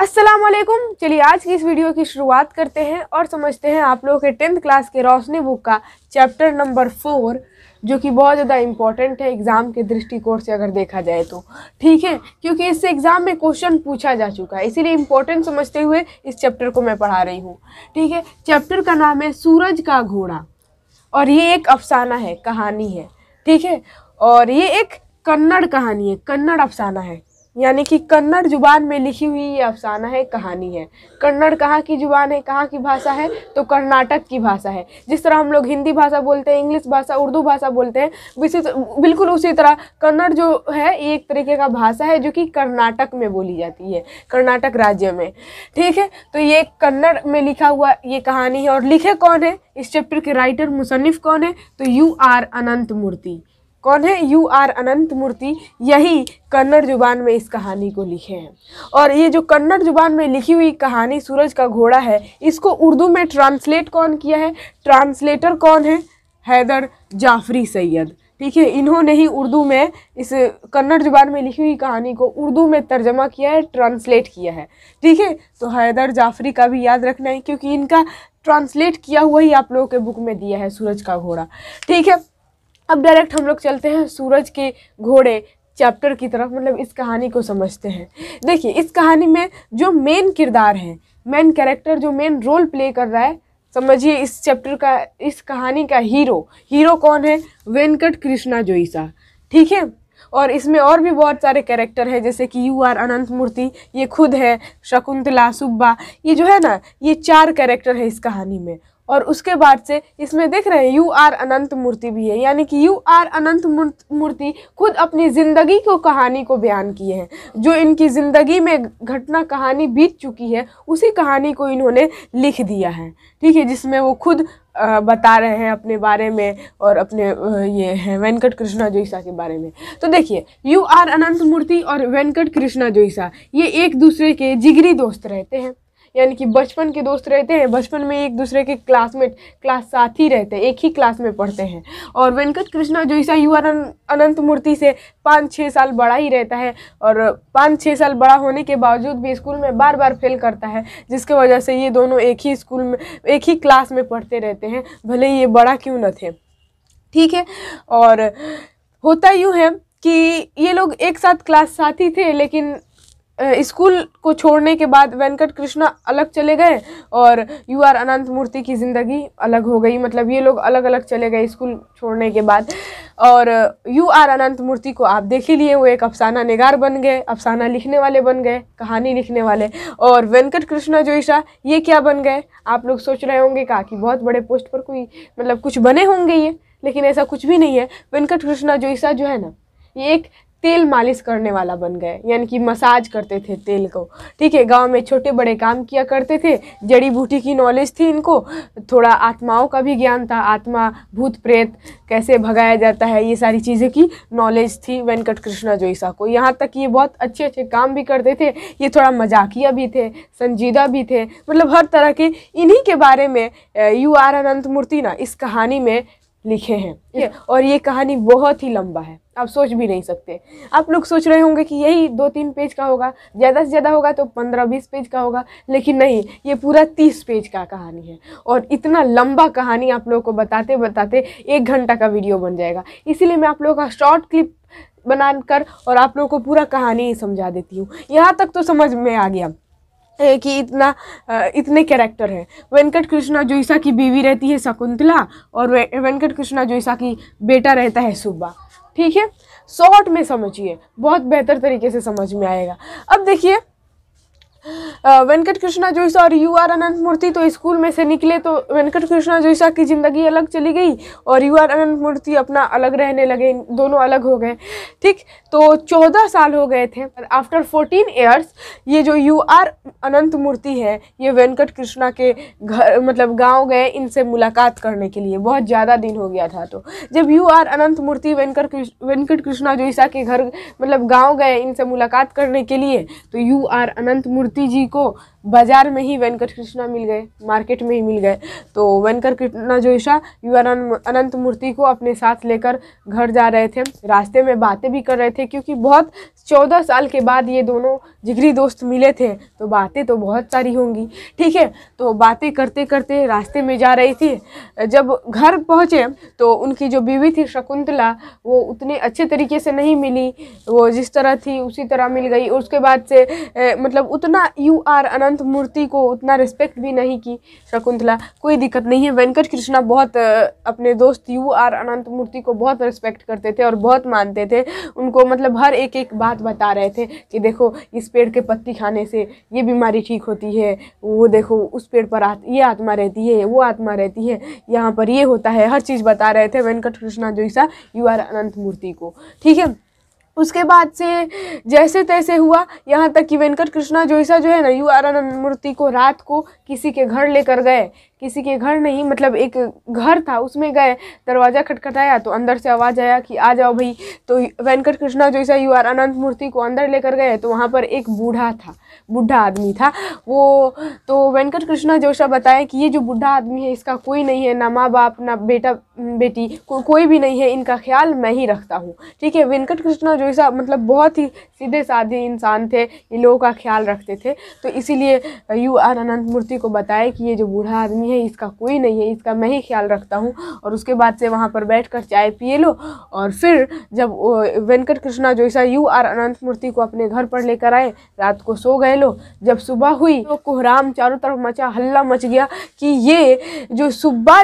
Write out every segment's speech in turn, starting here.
अस्सलाम वालेकुम चलिए आज की इस वीडियो की शुरुआत करते हैं और समझते हैं आप लोगों के टेंथ क्लास के रोशनी बुक का चैप्टर नंबर फोर जो कि बहुत ज़्यादा इम्पॉर्टेंट है एग्ज़ाम के दृष्टिकोण से अगर देखा जाए तो ठीक है क्योंकि इससे एग्ज़ाम में क्वेश्चन पूछा जा चुका है इसीलिए इम्पोर्टेंट समझते हुए इस चैप्टर को मैं पढ़ा रही हूँ ठीक है चैप्टर का नाम है सूरज का घोड़ा और ये एक अफसाना है कहानी है ठीक है और ये एक कन्नड़ कहानी है कन्नड़ अफसाना है यानी कि कन्नड़ जुबान में लिखी हुई ये अफसाना है कहानी है कन्नड़ कहाँ की जुबान है कहाँ की भाषा है तो कर्नाटक की भाषा है जिस तरह हम लोग हिंदी भाषा बोलते हैं इंग्लिश भाषा उर्दू भाषा बोलते हैं विशेष तो बिल्कुल उसी तरह कन्नड़ जो है ये एक तरीके का भाषा है जो कि कर्नाटक में बोली जाती है कर्नाटक राज्य में ठीक है तो ये कन्नड़ में लिखा हुआ ये कहानी है और लिखे कौन है इस चैप्टर के राइटर मुसनफ़ कौन है तो यू आर अनंत मूर्ति कौन है यू आर अनंत मूर्ति यही कन्नड़ जुबान में इस कहानी को लिखे हैं और ये जो कन्नड़ जुबान में लिखी हुई कहानी सूरज का घोड़ा है इसको उर्दू में ट्रांसलेट कौन किया है ट्रांसलेटर कौन है हैदर जाफरी सैयद ठीक है इन्होंने ही उर्दू में इस कन्नड़ जुबान में लिखी हुई कहानी को उर्दू में तर्जमा किया है ट्रांसलेट किया है ठीक है तो हैदर जाफरी का भी याद रखना है क्योंकि इनका ट्रांसलेट किया हुआ ही आप लोगों के बुक में दिया है सूरज का घोड़ा ठीक है अब डायरेक्ट हम लोग चलते हैं सूरज के घोड़े चैप्टर की तरफ मतलब इस कहानी को समझते हैं देखिए इस कहानी में जो मेन किरदार हैं मेन कैरेक्टर जो मेन रोल प्ले कर रहा है समझिए इस चैप्टर का इस कहानी का हीरो हीरो कौन है वेंकट कृष्णा जोईसा ठीक है और इसमें और भी बहुत सारे कैरेक्टर हैं जैसे कि यू आर अनंत मूर्ति ये खुद है शकुंतला सुब्बा ये जो है ना ये चार कैरेक्टर है इस कहानी में और उसके बाद से इसमें देख रहे हैं यू आर अनंत मूर्ति भी है यानी कि यू आर अनंत मूर्ति खुद अपनी ज़िंदगी को कहानी को बयान किए हैं जो इनकी ज़िंदगी में घटना कहानी बीत चुकी है उसी कहानी को इन्होंने लिख दिया है ठीक है जिसमें वो खुद बता रहे हैं अपने बारे में और अपने ये हैं वेंकट कृष्णा जोईसा के बारे में तो देखिए यू आर अनंत मूर्ति और वेंकट कृष्णा जोईसा ये एक दूसरे के जिगरी दोस्त रहते हैं यानी कि बचपन के दोस्त रहते हैं बचपन में एक दूसरे के क्लासमेट क्लास साथी रहते हैं एक ही क्लास में पढ़ते हैं और वेंकट कृष्णा जो यू युवा अनंत मूर्ति से पाँच छः साल बड़ा ही रहता है और पाँच छः साल बड़ा होने के बावजूद भी स्कूल में बार बार फेल करता है जिसके वजह से ये दोनों एक ही स्कूल में एक ही क्लास में पढ़ते रहते हैं भले ये बड़ा क्यों न थे ठीक है और होता यूँ है कि ये लोग एक साथ क्लास साथी थे लेकिन स्कूल को छोड़ने के बाद वेंकट कृष्णा अलग चले गए और यू आर अनंत मूर्ति की ज़िंदगी अलग हो गई मतलब ये लोग अलग अलग चले गए स्कूल छोड़ने के बाद और यू आर अनंत मूर्ति को आप देख ही लिए वो एक अफसाना निगार बन गए अफसाना लिखने वाले बन गए कहानी लिखने वाले और वेंकट कृष्णा जोईशा ये क्या बन गए आप लोग सोच रहे होंगे कहा कि बहुत बड़े पोस्ट पर कोई मतलब कुछ बने होंगे ये लेकिन ऐसा कुछ भी नहीं है वेंकट कृष्णा जोईशा जो है ना ये एक तेल मालिश करने वाला बन गए यानी कि मसाज करते थे तेल को ठीक है गांव में छोटे बड़े काम किया करते थे जड़ी बूटी की नॉलेज थी इनको थोड़ा आत्माओं का भी ज्ञान था आत्मा भूत प्रेत कैसे भगाया जाता है ये सारी चीज़ें की नॉलेज थी वेंकट कृष्णा जोईसा को यहाँ तक ये बहुत अच्छे अच्छे काम भी करते थे ये थोड़ा मजाकिया भी थे संजीदा भी थे मतलब हर तरह के इन्हीं के बारे में यू आर अनंत मूर्ति ना इस कहानी में लिखे हैं और ये कहानी बहुत ही लंबा है आप सोच भी नहीं सकते आप लोग सोच रहे होंगे कि यही दो तीन पेज का होगा ज़्यादा से ज़्यादा होगा तो पंद्रह बीस पेज का होगा लेकिन नहीं ये पूरा तीस पेज का कहानी है और इतना लंबा कहानी आप लोगों को बताते बताते एक घंटा का वीडियो बन जाएगा इसीलिए मैं आप लोगों का शॉर्ट क्लिप बना कर और आप लोगों को पूरा कहानी ही समझा देती हूँ यहाँ तक तो समझ में आ गया कि इतना इतने कैरेक्टर हैं वेंकट कृष्णा जोईसा की बीवी रहती है शकुंतला और वेंकट कृष्णा जोईसा की बेटा रहता है सुब्बा ठीक है शॉर्ट में समझिए बहुत बेहतर तरीके से समझ में आएगा अब देखिए वेंकट कृष्णा जोईसा और यू आर अनंत मूर्ति तो स्कूल में से निकले तो वेंकट कृष्णा जोईसा की ज़िंदगी अलग चली गई और यू आर अनंत मूर्ति अपना अलग रहने लगे दोनों अलग हो गए ठीक तो चौदह साल हो गए थे आफ्टर फोर्टीन ईयर्स ये जो यू आर अनंत मूर्ति है ये वेंकट कृष्णा के घर मतलब गाँव गए इनसे मुलाकात करने के लिए बहुत ज़्यादा दिन हो गया था तो जब यू आर अनंत मूर्ति वेंकट वेंकट कृष्णा जोईसा के घर मतलब गाँव गए इनसे मुलाकात करने के लिए तो यू आर अनंत मूर्ति जी को बाजार में ही वेंकट कृष्णा मिल गए मार्केट में ही मिल गए तो वेंकट कृष्णा जोईशा युवा अनंत मूर्ति को अपने साथ लेकर घर जा रहे थे रास्ते में बातें भी कर रहे थे क्योंकि बहुत चौदह साल के बाद ये दोनों जिगरी दोस्त मिले थे तो बातें तो बहुत सारी होंगी ठीक है तो बातें करते करते रास्ते में जा रही थी जब घर पहुँचे तो उनकी जो बीवी थी शकुंतला वो उतने अच्छे तरीके से नहीं मिली वो जिस तरह थी उसी तरह मिल गई उसके बाद से ए, मतलब उतना यू आर अनंत अनंत मूर्ति को उतना रिस्पेक्ट भी नहीं की शकुंतला कोई दिक्कत नहीं है वेंकट कृष्णा बहुत अपने दोस्त यू आर अनंत मूर्ति को बहुत रिस्पेक्ट करते थे और बहुत मानते थे उनको मतलब हर एक एक बात बता रहे थे कि देखो इस पेड़ के पत्ती खाने से ये बीमारी ठीक होती है वो देखो उस पेड़ पर आत, ये आत्मा रहती है वो आत्मा रहती है यहाँ पर ये होता है हर चीज़ बता रहे थे वेंकट कृष्णा ईसा यू आर अनंत मूर्ति को ठीक है उसके बाद से जैसे तैसे हुआ यहाँ तक कि वेंकट कृष्णा जोईसा जो है ना यू आर आनंद मूर्ति को रात को किसी के घर लेकर गए किसी के घर नहीं मतलब एक घर था उसमें गए दरवाज़ा खटखटाया तो अंदर से आवाज़ आया कि आ जाओ भाई तो वेंकट कृष्णा जोईसा यू आर अनंत मूर्ति को अंदर लेकर गए तो वहाँ पर एक बूढ़ा था बूढ़ा आदमी था वो तो वेंकट कृष्णा जोशा बताया कि ये जो बूढ़ा आदमी है इसका कोई नहीं है ना माँ बाप ना बेटा बेटी को, कोई भी नहीं है इनका ख्याल मैं ही रखता हूँ ठीक है वेंकट कृष्णा जो ऐसा मतलब बहुत ही सीधे साधे इंसान थे ये लोगों का ख्याल रखते थे तो इसीलिए यू आर अनंत मूर्ति को बताया कि ये जो बूढ़ा आदमी है इसका कोई नहीं है इसका मैं ही ख्याल रखता हूँ और उसके बाद से वहाँ पर बैठ कर चाय पिए लो और फिर जब वेंकट कृष्णा जो ऐसा यू आर अनंत मूर्ति को अपने घर पर लेकर आए रात को सो गए लो जब सुबह हुई तो कोहराम चारों तरफ मचा हल्ला मच गया कि ये जो सुब्बा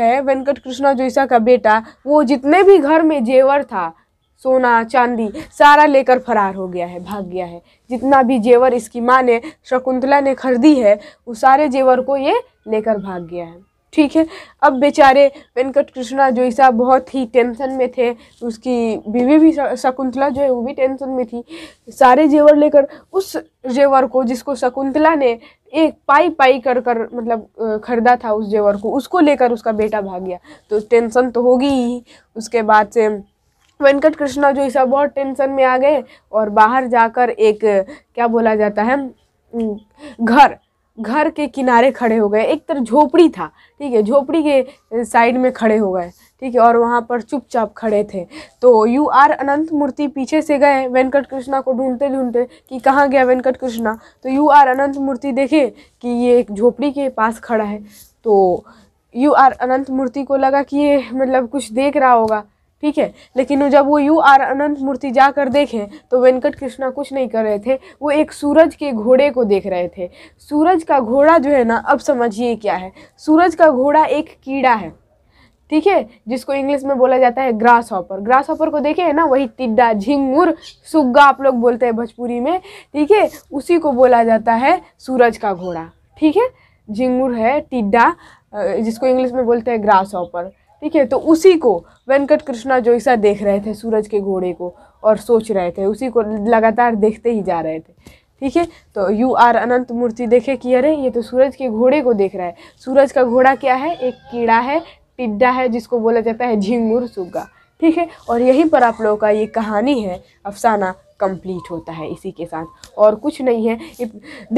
है वेंकट कृष्णा जोईसा का बेटा वो जितने भी घर में जेवर था सोना चांदी सारा लेकर फरार हो गया है भाग गया है जितना भी जेवर इसकी माँ ने शकुंतला ने खरीदी है उस सारे जेवर को ये लेकर भाग गया है ठीक है अब बेचारे वेंकट कृष्णा जोईसा बहुत ही टेंशन में थे उसकी बीवी भी शकुंतला जो है वो भी टेंशन में थी सारे जेवर लेकर उस जेवर को जिसको शकुंतला ने एक पाई पाई कर कर मतलब खरीदा था उस जेवर को उसको लेकर उसका बेटा भाग गया तो टेंशन तो होगी ही उसके बाद से वेंकट कृष्णा जो इस बहुत टेंशन में आ गए और बाहर जाकर एक क्या बोला जाता है घर घर के किनारे खड़े हो गए एक तरह झोपड़ी था ठीक है झोपड़ी के साइड में खड़े हो गए ठीक है और वहाँ पर चुपचाप खड़े थे तो यू आर अनंत मूर्ति पीछे से गए वेंकट कृष्णा को ढूंढते ढूंढते कि कहाँ गया वेंकट कृष्णा तो यू आर अनंत मूर्ति देखे कि ये एक झोपड़ी के पास खड़ा है तो यू आर अनंत मूर्ति को लगा कि ये मतलब कुछ देख रहा होगा ठीक है लेकिन जब वो यू आर अनंत मूर्ति जाकर देखें तो वेंकट कृष्णा कुछ नहीं कर रहे थे वो एक सूरज के घोड़े को देख रहे थे सूरज का घोड़ा जो है ना अब समझिए क्या है सूरज का घोड़ा एक कीड़ा है ठीक है जिसको इंग्लिश में बोला जाता है ग्रास हॉपर ग्रास हॉपर को देखे है ना वही टिड्डा झिंगुर सुग्गा आप लोग बोलते हैं भोजपुरी में ठीक है उसी को बोला जाता है सूरज का घोड़ा ठीक है झिंगुर है टिड्डा जिसको इंग्लिश में बोलते हैं ग्रास हॉपर ठीक है तो उसी को वेंकट कृष्णा जोईसा देख रहे थे सूरज के घोड़े को और सोच रहे थे उसी को लगातार देखते ही जा रहे थे ठीक है तो यू आर अनंत मूर्ति देखे कि अरे ये तो सूरज के घोड़े को देख रहा है सूरज का घोड़ा क्या है एक कीड़ा है टिड्डा है जिसको बोला जाता है झिंगुर सुग्गा ठीक है और यहीं पर आप लोगों का ये कहानी है अफसाना कंप्लीट होता है इसी के साथ और कुछ नहीं है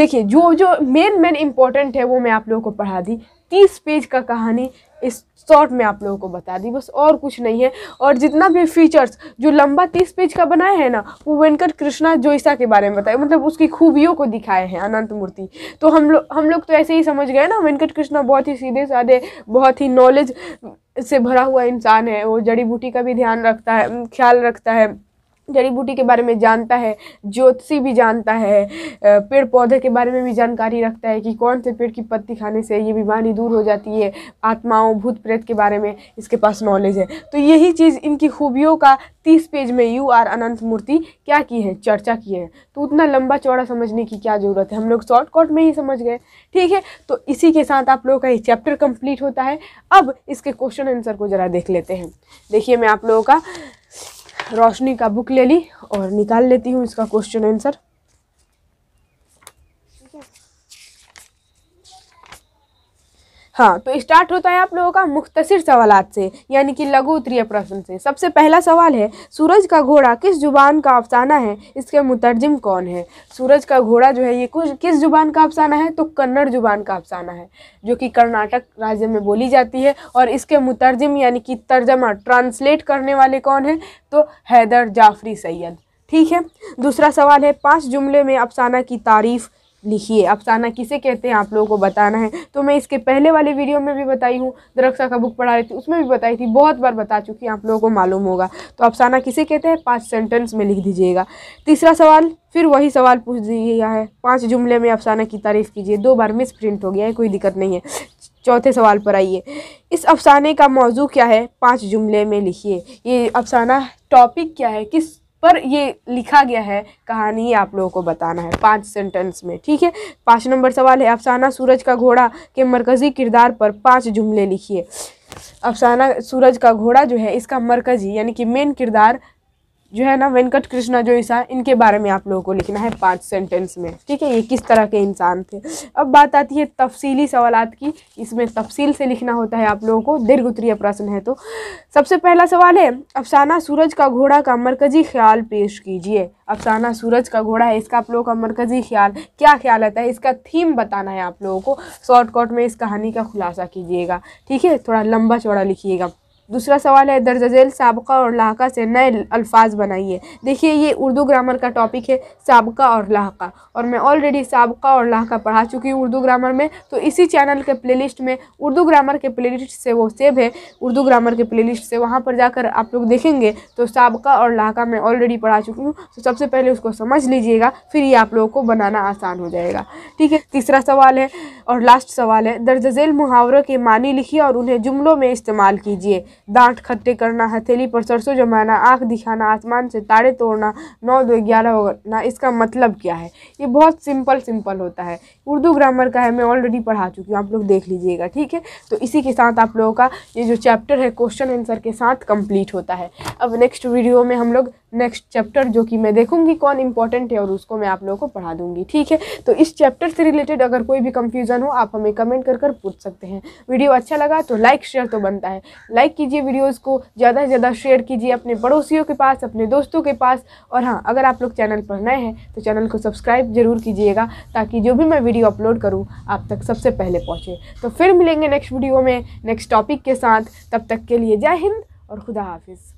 देखिए जो जो मेन मेन इम्पॉर्टेंट है वो मैं आप लोगों को पढ़ा दी तीस पेज का कहानी इस शॉर्ट में आप लोगों को बता दी बस और कुछ नहीं है और जितना भी फीचर्स जो लंबा तीस पेज का बनाए हैं ना वो वेंकट कृष्णा जोईसा के बारे में बताए मतलब उसकी खूबियों को दिखाए हैं अनंत मूर्ति तो हम लोग हम लोग तो ऐसे ही समझ गए ना वेंकट कृष्णा बहुत ही सीधे साधे बहुत ही नॉलेज से भरा हुआ इंसान है वो जड़ी बूटी का भी ध्यान रखता है ख्याल रखता है जड़ी बूटी के बारे में जानता है ज्योतिषी भी जानता है पेड़ पौधे के बारे में भी जानकारी रखता है कि कौन से पेड़ की पत्ती खाने से ये बीमारी दूर हो जाती है आत्माओं भूत प्रेत के बारे में इसके पास नॉलेज है तो यही चीज़ इनकी खूबियों का तीस पेज में यू आर अनंत मूर्ति क्या की है चर्चा की है तो उतना लंबा चौड़ा समझने की क्या ज़रूरत है हम लोग शॉर्टकट में ही समझ गए ठीक है तो इसी के साथ आप लोगों का ये चैप्टर कम्प्लीट होता है अब इसके क्वेश्चन आंसर को ज़रा देख लेते हैं देखिए मैं आप लोगों का रोशनी का बुक ले ली और निकाल लेती हूँ इसका क्वेश्चन आंसर हाँ तो स्टार्ट होता है आप लोगों का मुख्तसर सवाल से यानी कि लघु उत्तरीय प्रश्न से सबसे पहला सवाल है सूरज का घोड़ा किस जुबान का अफसाना है इसके मुतरजम कौन है सूरज का घोड़ा जो है ये कुछ किस जुबान का अफसाना है तो कन्नड़ जुबान का अफसाना है जो कि कर्नाटक राज्य में बोली जाती है और इसके मुतरजम यानी कि तर्जमा ट्रांसलेट करने वाले कौन है तो हैदर जाफरी सैयद ठीक है दूसरा सवाल है पाँच जुमले में अफसाना की तारीफ़ लिखिए अफसाना किसे कहते हैं आप लोगों को बताना है तो मैं इसके पहले वाले वीडियो में भी बताई हूँ दरख्सा का बुक पढ़ा रही थी उसमें भी बताई थी बहुत बार बता चुकी आप लोगों को मालूम होगा तो अफसाना किसे कहते हैं पाँच सेंटेंस में लिख दीजिएगा तीसरा सवाल फिर वही सवाल पूछ दिया है पाँच जुमले में अफसाना की तारीफ़ कीजिए दो बार मिस प्रिंट हो गया है कोई दिक्कत नहीं है चौथे सवाल पर आइए इस अफसाने का मौजू क्या है पाँच जुमले में लिखिए ये अफसाना टॉपिक क्या है किस पर ये लिखा गया है कहानी आप लोगों को बताना है पांच सेंटेंस में ठीक है पाँच नंबर सवाल है अफसाना सूरज का घोड़ा के मरकज़ी किरदार पर पाँच जुमले लिखिए अफसाना सूरज का घोड़ा जो है इसका मरकज़ी यानी कि मेन किरदार जो है ना वेंकट कृष्णा जो ईसा इनके बारे में आप लोगों को लिखना है पांच सेंटेंस में ठीक है ये किस तरह के इंसान थे अब बात आती है तफसीली सवाल की इसमें तफसील से लिखना होता है आप लोगों को दीर्घ उत्तरीय प्रश्न है तो सबसे पहला सवाल है अफसाना सूरज का घोड़ा का मरकजी ख्याल पेश कीजिए अफसाना सूरज का घोड़ा है इसका आप लोगों का मरकजी ख्याल क्या ख्याल आता है इसका थीम बताना है आप लोगों को शॉर्टकट में इस कहानी का खुलासा कीजिएगा ठीक है थोड़ा लंबा चौड़ा लिखिएगा दूसरा सवाल है दर्ज झेल सबका और लाका से नए अल्फाज बनाइए देखिए ये उर्दू ग्रामर का टॉपिक है सबका और लाका और मैं ऑलरेडी सबका और लाका पढ़ा चुकी हूँ उर्दू ग्रामर में तो इसी चैनल के प्लेलिस्ट में उर्दू ग्रामर के प्लेलिस्ट से वो सेव है उर्दू ग्रामर के प्लेलिस्ट से वहाँ पर जाकर आप लोग देखेंगे तो सबका और लाका मैं ऑलरेडी पढ़ा चुकी हूँ तो सबसे पहले उसको समझ लीजिएगा फिर ये आप लोगों को बनाना आसान हो जाएगा ठीक है तीसरा सवाल है और लास्ट सवाल है दर्ज झेल मुहावरों के मानी लिखिए और उन्हें जुमलों में इस्तेमाल कीजिए दांत खट्टे करना हथेली पर सरसों जमाना आँख दिखाना आसमान से तारे तोड़ना नौ दो ग्यारह ना इसका मतलब क्या है ये बहुत सिंपल सिंपल होता है उर्दू ग्रामर का है मैं ऑलरेडी पढ़ा चुकी हूँ आप लोग देख लीजिएगा ठीक है तो इसी के साथ आप लोगों का ये जो चैप्टर है क्वेश्चन आंसर के साथ कंप्लीट होता है अब नेक्स्ट वीडियो में हम लोग नेक्स्ट चैप्टर जो कि मैं देखूंगी कौन इंपॉर्टेंट है और उसको मैं आप लोगों को पढ़ा दूंगी ठीक है तो इस चैप्टर से रिलेटेड अगर कोई भी कंफ्यूजन हो आप हमें कमेंट कर कर पूछ सकते हैं वीडियो अच्छा लगा तो लाइक शेयर तो बनता है लाइक कीजिए वीडियोज़ को ज़्यादा से ज़्यादा शेयर कीजिए अपने पड़ोसियों के पास अपने दोस्तों के पास और हाँ अगर आप लोग चैनल पर नए हैं तो चैनल को सब्सक्राइब जरूर कीजिएगा ताकि जो भी मैं वीडियो अपलोड करूँ आप तक सबसे पहले पहुँचे तो फिर मिलेंगे नेक्स्ट वीडियो में नेक्स्ट टॉपिक के साथ तब तक के लिए जय हिंद और खुदा हाफिज़